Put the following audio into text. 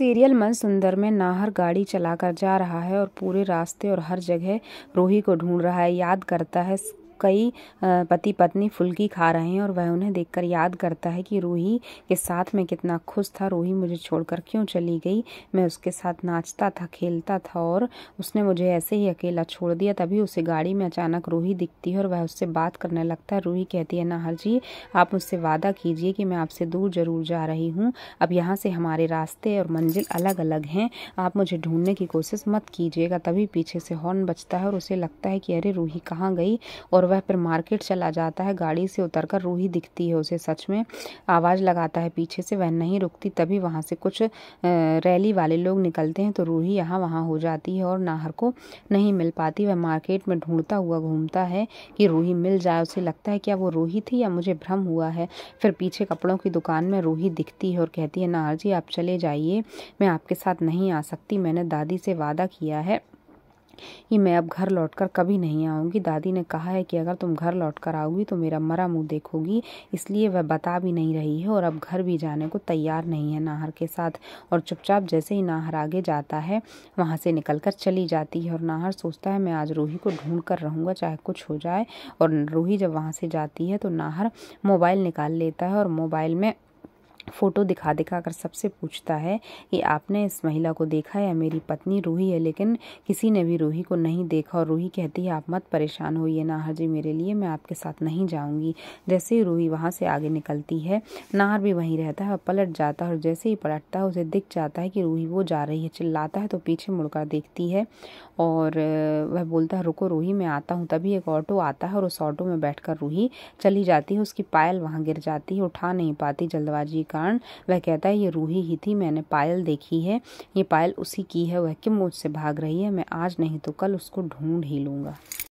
serial मन सुंदर में नाहर गाड़ी चलाकर जा रहा है और पूरे रास्ते और हर जगह रोही को ढूंढ रहा है याद करता है कई पति पत्नी फुल्की खा रहे हैं और वह उन्हें देखकर याद करता है कि रूही के साथ में कितना खुश था रूही मुझे छोड़कर क्यों चली गई मैं उसके साथ नाचता था खेलता था और उसने मुझे ऐसे ही अकेला छोड़ दिया तभी उसे गाड़ी में अचानक रूही दिखती है और वह उससे बात करने लगता है रूही कहती है नाहर जी आप मुझसे वादा कीजिए कि मैं आपसे दूर जरूर जा रही हूँ अब यहाँ से हमारे रास्ते और मंजिल अलग अलग हैं आप मुझे ढूंढने की कोशिश मत कीजिएगा तभी पीछे से हॉर्न बचता है और उसे लगता है कि अरे रूही कहाँ गई और वह फिर मार्केट चला जाता है गाड़ी से उतरकर रूही दिखती है उसे सच में आवाज़ लगाता है पीछे से वह नहीं रुकती तभी वहाँ से कुछ रैली वाले लोग निकलते हैं तो रूही यहाँ वहाँ हो जाती है और नाहर को नहीं मिल पाती वह मार्केट में ढूंढता हुआ घूमता है कि रूही मिल जाए उसे लगता है क्या वो रूही थी या मुझे भ्रम हुआ है फिर पीछे कपड़ों की दुकान में रूही दिखती है और कहती है नाहर जी आप चले जाइए मैं आपके साथ नहीं आ सकती मैंने दादी से वादा किया है कि मैं अब घर लौटकर कभी नहीं आऊँगी दादी ने कहा है कि अगर तुम घर लौटकर आओगी तो मेरा मरा मुँह देखोगी इसलिए वह बता भी नहीं रही है और अब घर भी जाने को तैयार नहीं है नाहर के साथ और चुपचाप जैसे ही नाहर आगे जाता है वहाँ से निकल चली जाती है और नाहर सोचता है मैं आज रूही को ढूंढ कर रहूँगा चाहे कुछ हो जाए और रूही जब वहाँ से जाती है तो नाहर मोबाइल निकाल लेता है और मोबाइल में फ़ोटो दिखा दिखा कर सबसे पूछता है कि आपने इस महिला को देखा है मेरी पत्नी रूही है लेकिन किसी ने भी रूही को नहीं देखा और रूही कहती है आप मत परेशान होइए नाहर जी मेरे लिए मैं आपके साथ नहीं जाऊंगी जैसे ही रूही वहाँ से आगे निकलती है नाहर भी वहीं रहता है और पलट जाता है और जैसे ही पलटता है उसे दिख जाता है कि रूही वो जा रही है चिल्लाता है तो पीछे मुड़कर देखती है और वह बोलता है रुको रूही मैं आता हूँ तभी एक ऑटो आता है और उस ऑटो में बैठ रूही चली जाती है उसकी पायल वहाँ गिर जाती है उठा नहीं पाती जल्दबाजी का कारण वह कहता है ये रूही ही थी मैंने पायल देखी है ये पायल उसी की है वह कि मुझसे भाग रही है मैं आज नहीं तो कल उसको ढूंढ ही लूँगा